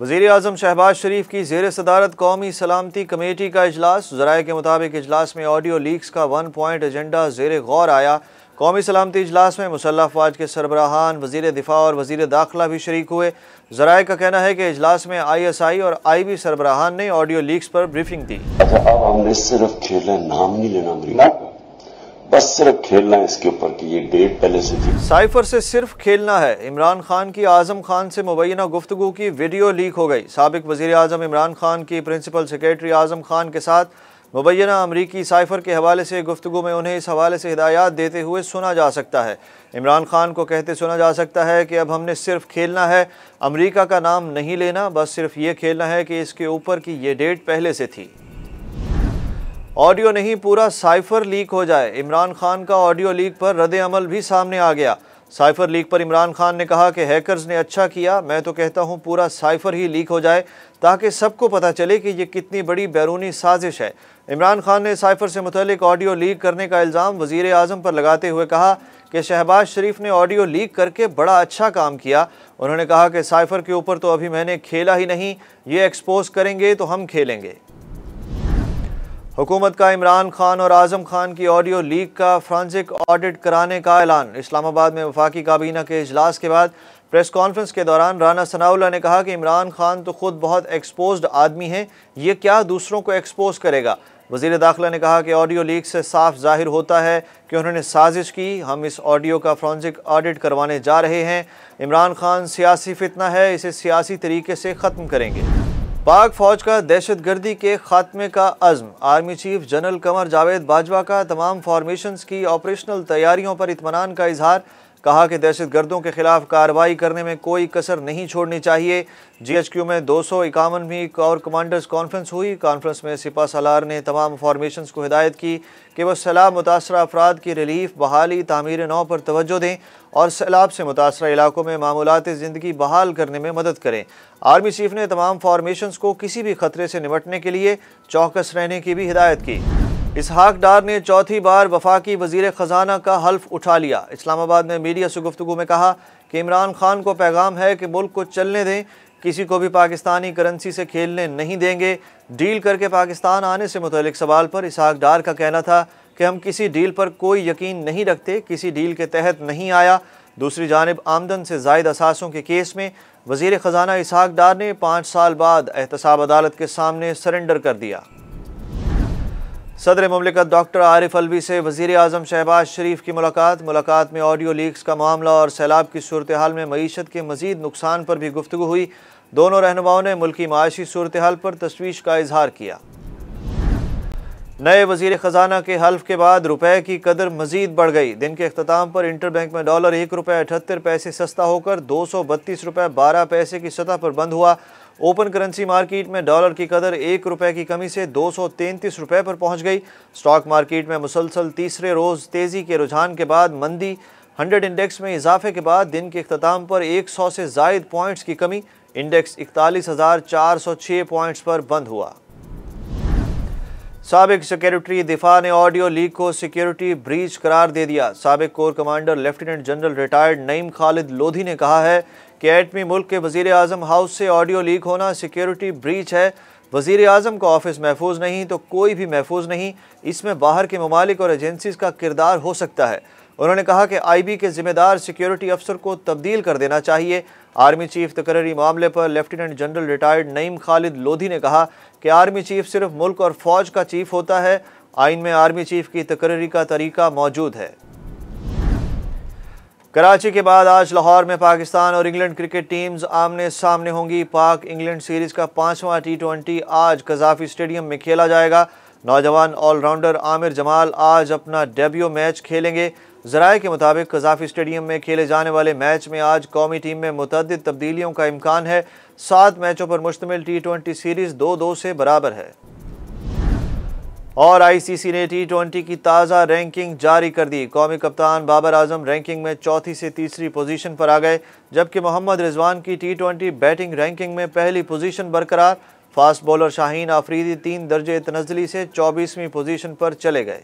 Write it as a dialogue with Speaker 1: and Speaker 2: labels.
Speaker 1: वजीर अजम शहबाज शरीफ की जेर सदारत कौमी सलामती कमेटी का अजलास जराए के मुताबिक अजलास में ऑडियो लीक्स का वन पॉइंट एजेंडा जेर गौर आया कौमी सलामती इजलास में मुसल्ह अफवाज के सरबराहान वजीर दिफा और वजीर दाखिला भी शरीक हुए जराए का कहना है कि अजलास में आई एस आई और आई बी सरबराहान ने ऑडियो लीक्स पर ब्रीफिंग दी अच्छा अब हमने सिर्फ खेला नाम नहीं लेना बस सिर्फ खेलना है इसके ऊपर कि ये डेट पहले से थी साइफर से सिर्फ खेलना है इमरान खान की आजम खान से मुबैना गुफ्तु की वीडियो लीक हो गई सबक वजीर अजम इमरान खान की प्रिंसिपल सेक्रेटरी आजम खान के साथ मुबैना अमरीकी साइफर के हवाले से गुफ्तु में उन्हें इस हवाले से हिदायत देते हुए सुना जा सकता है इमरान खान को कहते सुना जा सकता है कि अब हमने सिर्फ खेलना है अमरीका का नाम नहीं लेना बस सिर्फ ये खेलना है कि इसके ऊपर की ये डेट पहले से थी ऑडियो नहीं पूरा साइफर लीक हो जाए इमरान खान का ऑडियो लीक पर रद्द अमल भी सामने आ गया साइफर लीक पर इमरान खान ने कहा कि हैकर्स ने अच्छा किया मैं तो कहता हूं पूरा साइफर ही लीक हो जाए ताकि सबको पता चले कि ये कितनी बड़ी बैरूनी साजिश है इमरान खान ने साइफर से मुतलिक ऑडियो लीक करने का इल्ज़ाम वजीर अजम पर लगाते हुए कहा कि शहबाज शरीफ ने ऑडियो लीक करके बड़ा अच्छा काम किया उन्होंने कहा कि साइफर के ऊपर तो अभी मैंने खेला ही नहीं ये एक्सपोज करेंगे तो हम खेलेंगे हुकूमत का इमरान खान और आजम खान की ऑडियो लीक का फ्रांसिक ऑडिट कराने का ऐलान इस्लामाबाद में वफाकी काबीना के अजलास के बाद प्रेस कॉन्फ्रेंस के दौरान राना सनाउल्ला ने कहा कि इमरान खान तो खुद बहुत एक्सपोज आदमी हैं ये क्या दूसरों को एक्सपोज करेगा वजीर दाखिला ने कहा कि ऑडियो लीक से साफ जाहिर होता है कि उन्होंने साजिश की हम इस ऑडियो का फ्रांसिक ऑडिट करवाने जा रहे हैं इमरान खान सियासी फितना है इसे सियासी तरीके से ख़त्म करेंगे पाक फौज का दहशत गर्दी के खात्मे का अज़म army chief general Qamar Javed Bajwa का तमाम फॉर्मेशन की ऑपरेशनल तैयारियों पर इतमान का इजहार कहा कि दहशत गर्दों के खिलाफ कार्रवाई करने में कोई कसर नहीं छोड़नी चाहिए जीएचक्यू में दो सौ इक्यावनवीं और कमांडर्स कॉन्फ्रेंस हुई कॉन्फ्रेंस में सिपा सलार ने तमाम फॉर्मेशन को हिदायत की कि वह सैलाब मुतासर अफराद की रिलीफ बहाली तमीर नौ पर तोज्जो दें और सैलाब से मुतासर इलाकों में मामूलत ज़िंदगी बहाल करने में मदद करें आर्मी चीफ ने तमाम फार्मेशन को किसी भी खतरे से निपटने के लिए चौकस रहने की भी हिदायत की इसहाक डार ने चौथी बार वफाकी वजीर ख़जाना का हल्फ उठा लिया इस्लामाबाद में मीडिया से गुफ्तु में कहा कि इमरान खान को पैगाम है कि मुल्क को चलने दें किसी को भी पाकिस्तानी करेंसी से खेलने नहीं देंगे डील करके पाकिस्तान आने से मुतलिक सवाल पर इसहाक डार का कहना था कि हम किसी डील पर कोई यकीन नहीं रखते किसी डील के तहत नहीं आया दूसरी जानब आमदन से जायद असासों के केस में वजीर ख़जाना इसहाक डार ने पाँच साल बाद एहतसाब अदालत के सामने सरेंडर कर दिया सदर ममलिकत डॉक्टर आरिफ अलवी से वजीर अजम शहबाज शरीफ की मुलाकात मुलाकात में ऑडियो लीक्स का मामला और सैलाब की सूरत हाल में मीशत के मजीद नुकसान पर भी गुफ्तु हुई दोनों रहनुमाओं ने मुल्की माशी सूरत हाल पर तशवीश का इजहार किया नए वजीर ख़जाना के हल्फ के बाद रुपए की कदर मजीद बढ़ गई दिन के अख्ताम पर इंटर बैंक में डॉलर एक रुपये अठहत्तर पैसे सस्ता होकर दो सौ बत्तीस रुपये बारह पैसे की सतह पर बंद हुआ ओपन करेंसी मार्केट में डॉलर की कदर एक रुपये की कमी से दो सौ तैंतीस रुपये पर पहुंच गई स्टॉक मार्केट में मुसलसल तीसरे रोज़ तेज़ी के रुझान के बाद मंदी हंड्रेड इंडेक्स में इजाफे के बाद दिन के अख्ताम पर एक सौ से जायद पॉइंट्स की कमी इंडेक्स इकतालीस हज़ार चार सौ छः पॉइंट्स पर बंद हुआ सबक सिक्योरिटी दिफा ने ऑडियो लीक को सिक्योरिटी ब्रीच करार दे दिया सबक core commander lieutenant general retired Naeem Khalid Lodhi ने कहा है कि एटमी मुल्क के वजीर अजम हाउस से ऑडियो लीक होना सिक्योरिटी ब्रीच है वजीर अजम का ऑफिस महफूज नहीं तो कोई भी महफूज नहीं इसमें बाहर के ममालिक और एजेंसीज का किरदार हो सकता है उन्होंने कहा कि आईबी के जिम्मेदार सिक्योरिटी अफसर को तब्दील कर देना चाहिए आर्मी चीफ तकरी मामले पर lieutenant general retired Naeem Khalid Lodhi ने कहा कि आर्मी चीफ सिर्फ मुल्क और फौज का चीफ होता है आइन में आर्मी चीफ की तकरी का तरीका मौजूद है कराची के बाद आज लाहौर में पाकिस्तान और इंग्लैंड क्रिकेट टीम्स आमने सामने होंगी पाक इंग्लैंड सीरीज का पांचवा टी ट्वेंटी आज कजाफी स्टेडियम में खेला जाएगा नौजवान ऑलराउंडर आमिर जमाल आज अपना डेब्यू मैच खेलेंगे जराए के मुताबिक कजाफी स्टेडियम में खेले जाने वाले मैच में आज कौमी टीम में मुतद तब्दीलियों का इम्कान है सात मैचों पर मुश्तमिल टी ट्वेंटी सीरीज़ दो दो से बराबर है और आईसीसी ने टी ट्वेंटी की ताज़ा रैंकिंग जारी कर दी कौमी कप्तान बाबर आजम रैंकिंग में चौथी से तीसरी पोजीशन पर आ गए जबकि मोहम्मद रिजवान की टी ट्वेंटी बैटिंग रैंकिंग में पहली पोजीशन बरकरार फास्ट बॉलर शाहीन आफरीदी तीन दर्जे तनजली से चौबीसवीं पोजीशन पर चले गए